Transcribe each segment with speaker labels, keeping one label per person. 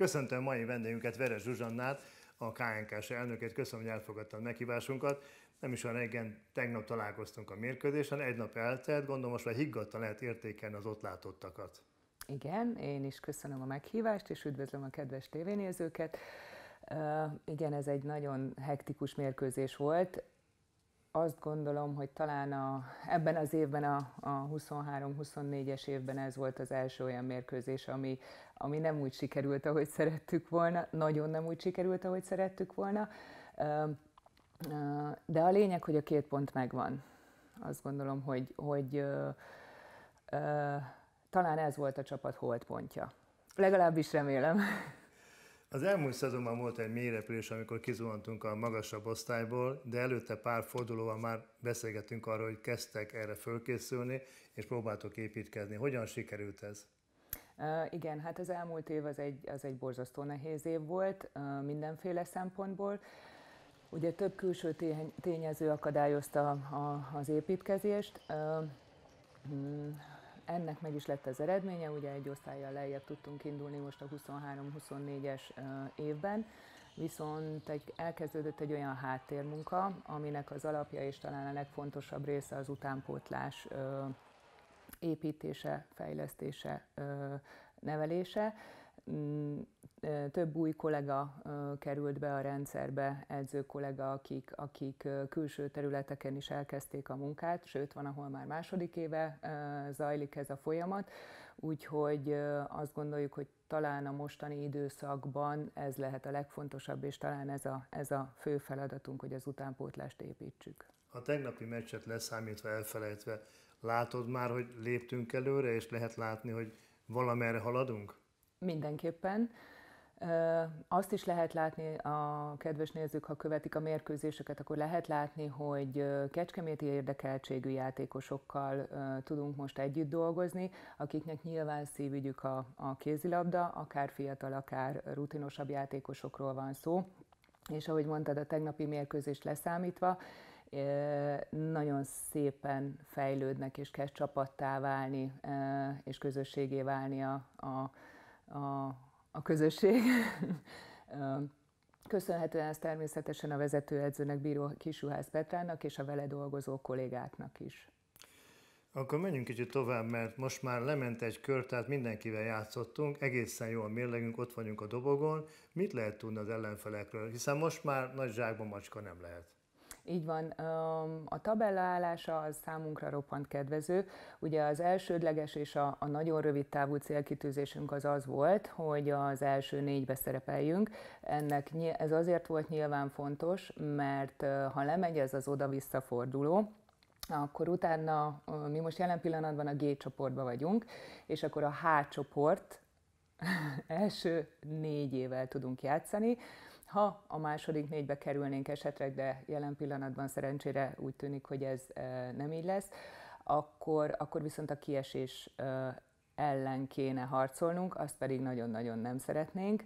Speaker 1: Köszöntöm mai vendégünket, Veres Zsuzsannát, a KNK-s elnökét. Köszönöm, hogy elfogadta a meghívásunkat. Nem is olyan régen, tegnap találkoztunk a mérkőzésen, egy nap eltelt, gondolom most már higgadtan lehet értékelni az ott látottakat.
Speaker 2: Igen, én is köszönöm a meghívást, és üdvözlöm a kedves tévénézőket. Uh, igen, ez egy nagyon hektikus mérkőzés volt azt gondolom, hogy talán a, ebben az évben, a, a 23-24-es évben ez volt az első olyan mérkőzés, ami, ami nem úgy sikerült, ahogy szerettük volna, nagyon nem úgy sikerült, ahogy szerettük volna. De a lényeg, hogy a két pont megvan. Azt gondolom, hogy, hogy talán ez volt a csapat holdpontja. Legalábbis remélem.
Speaker 1: Az elmúlt szezonban volt egy mélyrepülés, amikor kizuhantunk a magasabb osztályból, de előtte pár fordulóval már beszélgettünk arról, hogy kezdtek erre fölkészülni, és próbáltok építkezni. Hogyan sikerült ez?
Speaker 2: Uh, igen, hát az elmúlt év az egy, az egy borzasztó nehéz év volt uh, mindenféle szempontból. Ugye több külső tényező akadályozta a, az építkezést. Uh, ennek meg is lett az eredménye, ugye egy osztályjal lejjebb tudtunk indulni most a 23-24-es évben, viszont egy, elkezdődött egy olyan háttérmunka, aminek az alapja és talán a legfontosabb része az utánpótlás építése, fejlesztése, nevelése. Mm, több új kollega került be a rendszerbe, edző kollega, akik, akik külső területeken is elkezdték a munkát, sőt, van, ahol már második éve zajlik ez a folyamat, úgyhogy azt gondoljuk, hogy talán a mostani időszakban ez lehet a legfontosabb, és talán ez a, ez a fő feladatunk, hogy az utánpótlást építsük.
Speaker 1: A tegnapi meccset leszámítva, elfelejtve, látod már, hogy léptünk előre, és lehet látni, hogy valamerre haladunk?
Speaker 2: Mindenképpen. Azt is lehet látni, a kedves nézők, ha követik a mérkőzéseket, akkor lehet látni, hogy kecskeméti érdekeltségű játékosokkal tudunk most együtt dolgozni, akiknek nyilván szívügyük a, a kézilabda, akár fiatal, akár rutinosabb játékosokról van szó. És ahogy mondtad, a tegnapi mérkőzést leszámítva, nagyon szépen fejlődnek és kezd csapattá válni, és közösségé válni a, a a, a közösség. Köszönhetően ez természetesen a vezetőedzőnek, Bíró Kisuhász Petrának és a vele dolgozó kollégáknak is.
Speaker 1: Akkor menjünk kicsit tovább, mert most már lement egy kör, tehát mindenkivel játszottunk, egészen jól mérlegünk, ott vagyunk a dobogon. Mit lehet tudni az ellenfelekről? Hiszen most már nagy zsákban macska nem lehet.
Speaker 2: Így van, a tabella állása az számunkra roppant kedvező. Ugye az elsődleges és a, a nagyon rövid távú célkitűzésünk az az volt, hogy az első négybe szerepeljünk. Ennek ez azért volt nyilván fontos, mert ha lemegy ez az oda-vissza forduló, akkor utána mi most jelen pillanatban a G csoportban vagyunk, és akkor a H csoport első négy évvel tudunk játszani ha a második négybe kerülnénk esetleg, de jelen pillanatban szerencsére úgy tűnik, hogy ez nem így lesz, akkor, akkor viszont a kiesés ellen kéne harcolnunk, azt pedig nagyon-nagyon nem szeretnénk.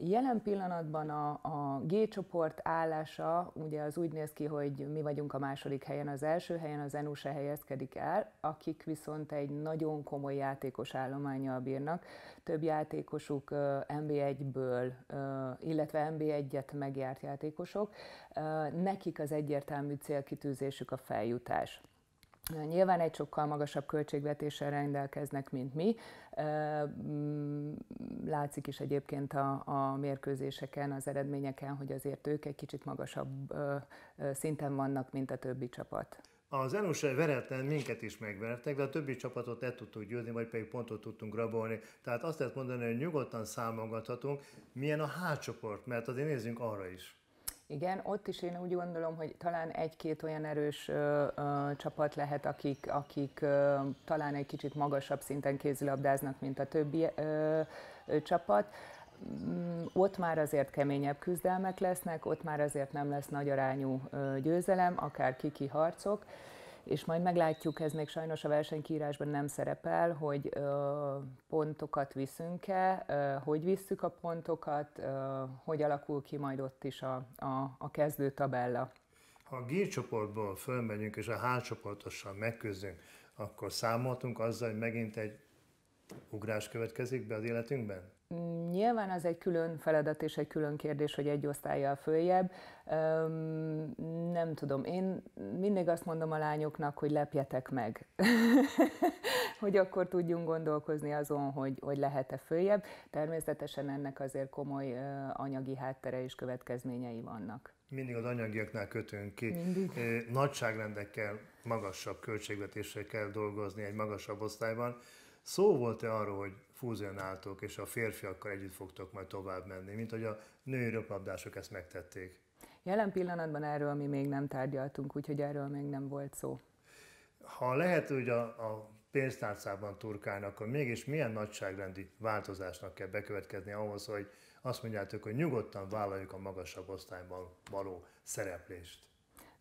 Speaker 2: Jelen pillanatban a, a G csoport állása ugye az úgy néz ki, hogy mi vagyunk a második helyen, az első helyen az NU se helyezkedik el, akik viszont egy nagyon komoly játékos állományjal bírnak. Több játékosuk MB1-ből, illetve MB1-et megjárt játékosok. Nekik az egyértelmű célkitűzésük a feljutás. Nyilván egy sokkal magasabb költségvetéssel rendelkeznek, mint mi. Mm, látszik is egyébként a, a mérkőzéseken, az eredményeken, hogy azért ők egy kicsit magasabb szinten vannak, mint a többi csapat.
Speaker 1: Az Enus veretlen minket is megvertek, de a többi csapatot le tudtuk győzni, vagy pedig pontot tudtunk rabolni. Tehát azt lehet mondani, hogy nyugodtan számolgathatunk, milyen a hátcsoport, mert azért nézzünk arra is.
Speaker 2: Igen, ott is én úgy gondolom, hogy talán egy-két olyan erős ö, ö, csapat lehet, akik, akik ö, talán egy kicsit magasabb szinten kézilabdáznak, mint a többi ö, ö, csapat mm, ott már azért keményebb küzdelmek lesznek, ott már azért nem lesz nagy arányú győzelem, akár kiki harcok és majd meglátjuk, ez még sajnos a versenykírásban nem szerepel, hogy ö, pontokat viszünk-e, ö, hogy visszük a pontokat, ö, hogy alakul ki majd ott is a, a, a kezdő tabella.
Speaker 1: Ha a G csoportból fölmegyünk és a H csoportossal megküzdünk, akkor számoltunk azzal, hogy megint egy ugrás következik be az életünkben?
Speaker 2: Nyilván az egy külön feladat és egy külön kérdés, hogy egy osztályjal följebb. Nem tudom, én mindig azt mondom a lányoknak, hogy lepjetek meg. hogy akkor tudjunk gondolkozni azon, hogy, hogy lehet-e följebb. Természetesen ennek azért komoly anyagi háttere és következményei vannak.
Speaker 1: Mindig az anyagiaknál kötünk ki. Mindig. Nagyságrendekkel, magasabb költségvetésre kell dolgozni egy magasabb osztályban. Szó volt-e arról, hogy fúzionáltok, és a férfiakkal együtt fogtok majd tovább menni, mint hogy a női röplabdások ezt megtették?
Speaker 2: Jelen pillanatban erről mi még nem tárgyaltunk, úgyhogy erről még nem volt szó.
Speaker 1: Ha lehet, hogy a, a pénztárcában turkálni, akkor mégis milyen nagyságrendi változásnak kell bekövetkezni ahhoz, hogy azt mondjátok, hogy nyugodtan vállaljuk a magasabb osztályban való szereplést?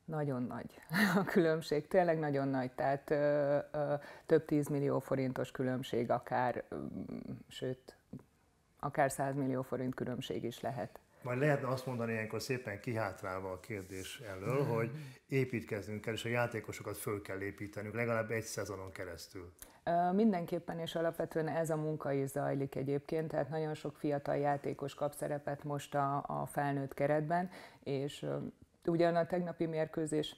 Speaker 2: Nagyon nagy a különbség, tényleg nagyon nagy, tehát ö, ö, több 10 millió forintos különbség, akár, ö, mm, sőt, akár 100 millió forint különbség is lehet.
Speaker 1: Majd lehetne azt mondani ilyenkor szépen kihátrálva a kérdés elől, hmm. hogy építkeznünk kell, és a játékosokat föl kell építenünk legalább egy szezonon keresztül.
Speaker 2: Mindenképpen és alapvetően ez a munka is zajlik egyébként, tehát nagyon sok fiatal játékos kap szerepet most a, a felnőtt keretben, és ugyan a tegnapi mérkőzés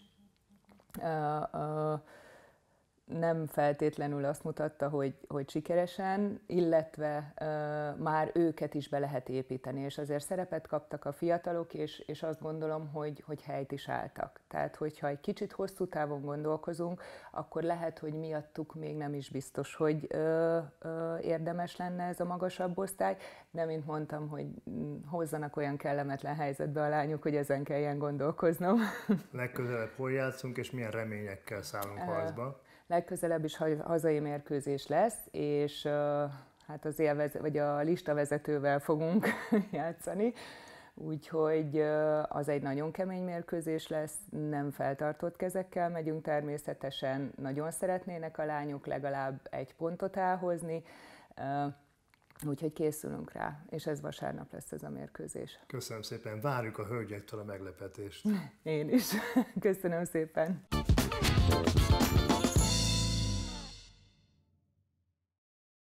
Speaker 2: nem feltétlenül azt mutatta, hogy, hogy sikeresen, illetve uh, már őket is be lehet építeni, és azért szerepet kaptak a fiatalok, és, és azt gondolom, hogy, hogy helyt is álltak. Tehát, hogyha egy kicsit hosszú távon gondolkozunk, akkor lehet, hogy miattuk még nem is biztos, hogy uh, uh, érdemes lenne ez a magasabb osztály, de mint mondtam, hogy hozzanak olyan kellemetlen helyzetbe a lányok, hogy ezen kelljen gondolkoznom.
Speaker 1: Legközelebb hol játszunk, és milyen reményekkel szállunk harcba?
Speaker 2: legközelebb is hazai mérkőzés lesz, és hát az élvez, vagy a listavezetővel fogunk játszani. Úgyhogy az egy nagyon kemény mérkőzés lesz, nem feltartott kezekkel megyünk természetesen, nagyon szeretnének a lányok legalább egy pontot elhozni, úgyhogy készülünk rá, és ez vasárnap
Speaker 1: lesz ez a mérkőzés. Köszönöm szépen, várjuk a hölgyektől a meglepetést. Én is,
Speaker 2: köszönöm szépen.